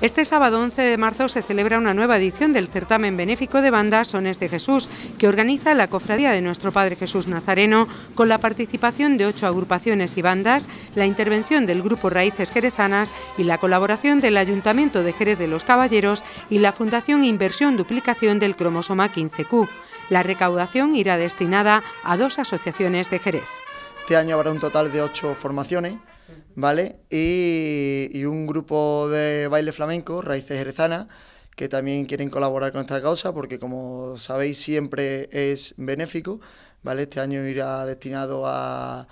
Este sábado 11 de marzo se celebra una nueva edición del certamen benéfico de bandas Sones de Jesús, que organiza la Cofradía de Nuestro Padre Jesús Nazareno, con la participación de ocho agrupaciones y bandas, la intervención del Grupo Raíces Jerezanas y la colaboración del Ayuntamiento de Jerez de los Caballeros y la Fundación Inversión Duplicación del Cromosoma 15Q. La recaudación irá destinada a dos asociaciones de Jerez. Este año habrá un total de ocho formaciones ¿vale? Y, un grupo de baile flamenco, Raíces Jerezana, que también quieren colaborar con esta causa porque como sabéis siempre es benéfico, ¿vale? Este año irá destinado a,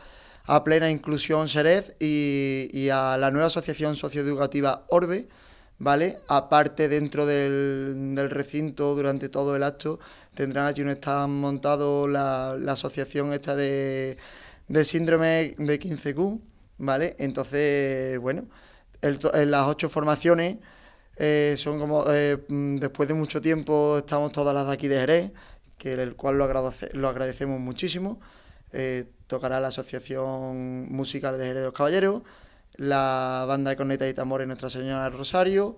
Plena Inclusión Serez y, a la nueva asociación socioeducativa Orbe, ¿vale? Aparte dentro del, recinto durante todo el acto tendrán allí un están montado la, asociación esta de, de síndrome de 15Q, ¿vale? Entonces, bueno, eh, las ocho formaciones eh, son como, eh, mm, después de mucho tiempo, estamos todas las de aquí de Jerez, que el cual lo, agradece, lo agradecemos muchísimo. tocará la Asociación Musical de Jerez de los Caballeros, la banda de corneta y tamores Nuestra Señora Rosario,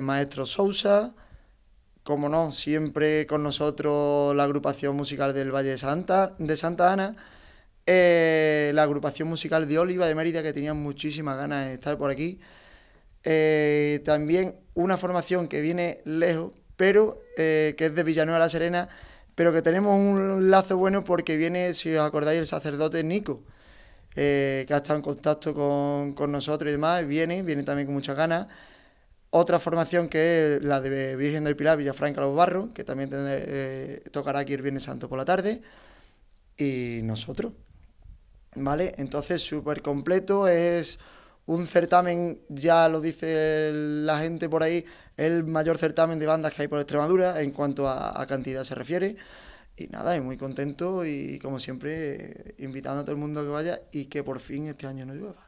Maestro Sousa, como no, siempre con nosotros la agrupación musical del Valle Santa, de Santa Ana, eh, la agrupación musical de Oliva de Mérida, que tenían muchísimas ganas de estar por aquí. Eh, también una formación que viene lejos, pero eh, que es de Villanueva La Serena, pero que tenemos un lazo bueno porque viene, si os acordáis, el sacerdote Nico, que ha estado en contacto con, nosotros y demás, viene, viene también con muchas ganas. Otra formación que es la de Virgen del Pilar, Villafranca Los Barros, que también tocará aquí el Viernes Santo por la tarde. Y nosotros. ¿vale? Entonces, súper completo, es un certamen, ya lo dice la gente por ahí, el mayor certamen de bandas que hay por Extremadura en cuanto a, cantidad se refiere. Y nada, es muy contento y como siempre invitando a todo el mundo a que vaya y que por fin este año no llueva.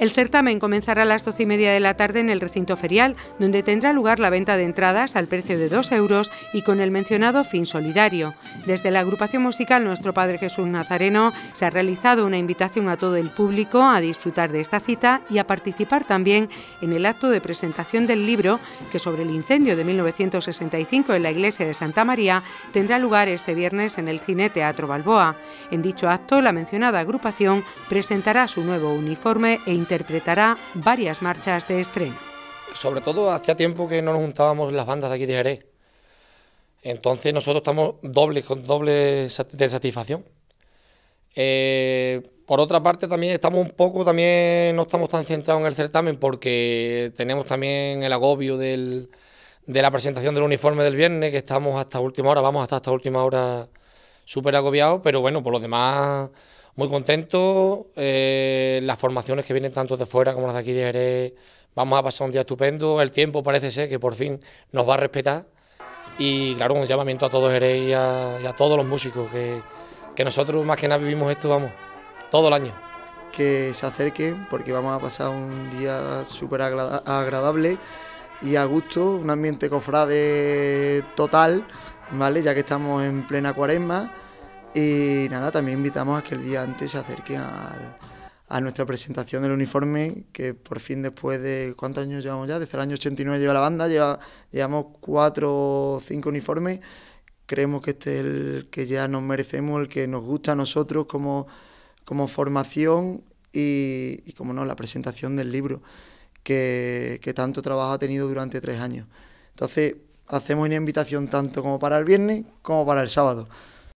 El certamen comenzará a las doce y media de la tarde en el recinto ferial, donde tendrá lugar la venta de entradas al precio de 2 euros y con el mencionado fin solidario. Desde la agrupación musical Nuestro Padre Jesús Nazareno se ha realizado una invitación a todo el público a disfrutar de esta cita y a participar también en el acto de presentación del libro que sobre el incendio de 1965 en la iglesia de Santa María tendrá lugar este viernes en el Cine Teatro Balboa. En dicho acto, la mencionada agrupación presentará su nuevo uniforme e interpretará varias marchas de estreno. Sobre todo hacía tiempo que no nos juntábamos las bandas de aquí de Jerez. Entonces nosotros estamos dobles, con doble de satisfacción. Eh, por otra parte también estamos un poco, también no estamos tan centrados en el certamen porque tenemos también el agobio de la presentación del uniforme del viernes, que estamos hasta última hora, vamos hasta hasta última hora súper agobiados, pero bueno, por lo demás muy contento. Eh, las formaciones que vienen tanto de fuera como las de aquí de Jerez, vamos a pasar un día estupendo. El tiempo parece ser que por fin nos va a respetar. Y claro, un llamamiento a todos Jerez y a, todos los músicos, que, nosotros más que nada vivimos esto, vamos, todo el año. Que se acerquen porque vamos a pasar un día súper agradable y a gusto, un ambiente cofrade total, ¿vale? Ya que estamos en plena cuaresma y nada, también invitamos a que el día antes se acerquen a nuestra presentación del uniforme, que por fin después de... ¿Cuántos años llevamos ya? Desde el año 89 lleva la banda, lleva, llevamos cuatro o cinco uniformes. Creemos que este es el que ya nos merecemos, el que nos gusta a nosotros como, como formación y, como no, la presentación del libro, que tanto trabajo ha tenido durante tres años. Entonces, hacemos una invitación tanto como para el viernes como para el sábado.